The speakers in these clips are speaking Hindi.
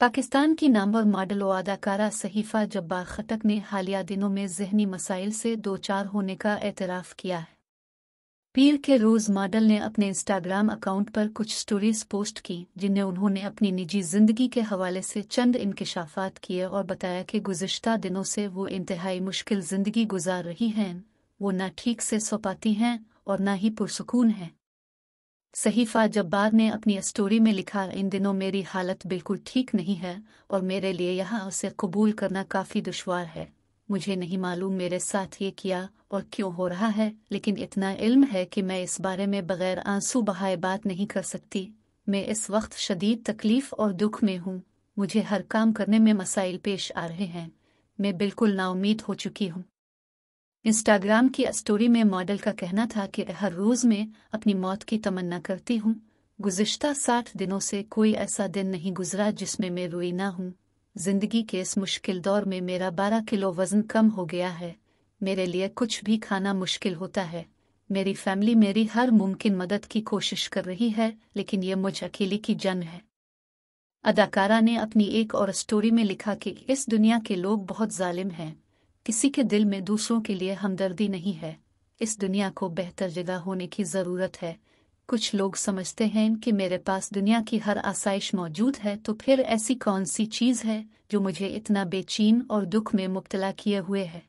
पाकिस्तान की नामवर मॉडल व अदाकारा सहीफा जब्बार खटक ने हालिया दिनों में जहनी मसाइल से दो चार होने का एतराफ़ किया है पीर के रोज़ मॉडल ने अपने इंस्टाग्राम अकाउंट पर कुछ स्टोरीज पोस्ट की जिन्हें उन्होंने अपनी निजी ज़िंदगी के हवाले से चंद इंकशाफात किए और बताया कि गुजशत दिनों से वो इंतहाई मुश्किल ज़िंदगी गुजार रही हैं वो न ठीक से सौ पाती हैं और न ही पुरसकून हैं सहीफा जब्बार ने अपनी स्टोरी में लिखा इन दिनों मेरी हालत बिल्कुल ठीक नहीं है और मेरे लिए यहाँ उसे कबूल करना काफ़ी दुशवार है मुझे नहीं मालूम मेरे साथ ये किया और क्यों हो रहा है लेकिन इतना इल्म है कि मैं इस बारे में बगैर आंसू बहाए बात नहीं कर सकती मैं इस वक्त शदीद तकलीफ़ और दुख में हूँ मुझे हर काम करने में मसाइल पेश आ रहे हैं मैं बिल्कुल नाउमीद हो चुकी हूँ इंस्टाग्राम की स्टोरी में मॉडल का कहना था कि हर रोज में अपनी मौत की तमन्ना करती हूँ गुजश्ता साठ दिनों से कोई ऐसा दिन नहीं गुजरा जिसमें मैं रोई ना हूँ जिंदगी के इस मुश्किल दौर में मेरा बारह किलो वजन कम हो गया है मेरे लिए कुछ भी खाना मुश्किल होता है मेरी फैमिली मेरी हर मुमकिन मदद की कोशिश कर रही है लेकिन ये मुझ अकेले की जंग है अदाकारा ने अपनी एक और स्टोरी में लिखा कि इस दुनिया के लोग बहुत जालिम हैं किसी के दिल में दूसरों के लिए हमदर्दी नहीं है इस दुनिया को बेहतर जगह होने की ज़रूरत है कुछ लोग समझते हैं कि मेरे पास दुनिया की हर आसाइश मौजूद है तो फिर ऐसी कौन सी चीज़ है जो मुझे इतना बेचैन और दुख में मुबतला किए हुए है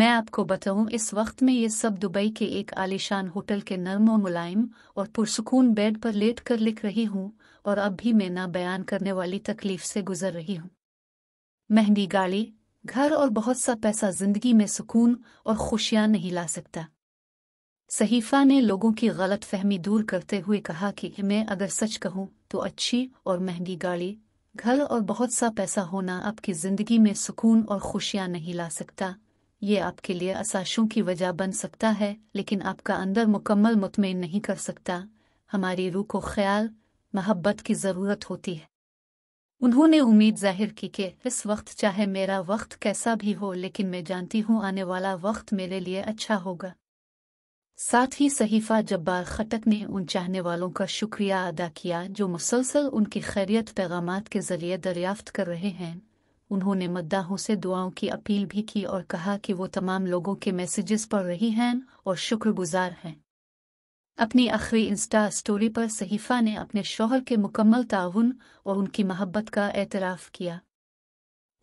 मैं आपको बताऊं इस वक्त में ये सब दुबई के एक आलिशान होटल के नरम और मुलायम और पुरसकून बेड पर लेट कर लिख रही हूँ और अब भी मैं ना बयान करने वाली तकलीफ से गुजर रही हूँ महंगी गाड़ी घर और बहुत सा पैसा जिंदगी में सुकून और खुशियां नहीं ला सकता सहीफा ने लोगों की गलत फहमी दूर करते हुए कहा कि मैं अगर सच कहूँ तो अच्छी और महंगी गाड़ी घर और बहुत सा पैसा होना आपकी ज़िंदगी में सुकून और खुशियाँ नहीं ला सकता ये आपके लिए असाशों की वजह बन सकता है लेकिन आपका अंदर मुकम्मल मुतमिन नहीं कर सकता हमारी रूह को ख्याल मोहब्बत की ज़रूरत होती है उन्होंने उम्मीद जाहिर की कि इस वक्त चाहे मेरा वक्त कैसा भी हो लेकिन मैं जानती हूँ आने वाला वक्त मेरे लिए अच्छा होगा साथ ही सहीफा जब्बार खटक ने उन चाहने वालों का शुक्रिया अदा किया जो मुसलसल उनकी खैरियत पैगाम के जरिए दरियाफ्त कर रहे हैं उन्होंने मद्दाहों से दुआओं की अपील भी की और कहा कि वो तमाम लोगों के मैसेजेस पढ़ रही हैं और शुक्रगुजार हैं अपनी आखिरी इंस्टा स्टोरी पर सहीफा ने अपने शोहर के मुकम्मल ताउन और उनकी मोहब्बत का एतराफ़ किया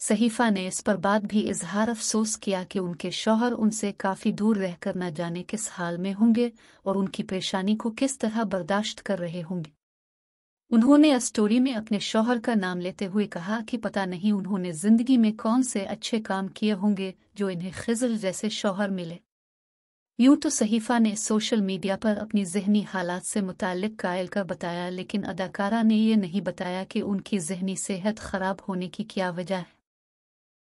सहीफा ने इस पर बाद भी इजहार अफसोस किया कि उनके शौहर उनसे काफ़ी दूर रहकर न जाने किस हाल में होंगे और उनकी परेशानी को किस तरह बर्दाश्त कर रहे होंगे उन्होंने स्टोरी में अपने शौहर का नाम लेते हुए कहा कि पता नहीं उन्होंने जिंदगी में कौन से अच्छे काम किए होंगे जो इन्हें खिजल जैसे शौहर मिले यूं तो सहीफा ने सोशल मीडिया पर अपनी जहनी हालात से मुतल कायल का बताया लेकिन अदाकारा ने यह नहीं बताया कि उनकी जहनी सेहत खराब होने की क्या वजह है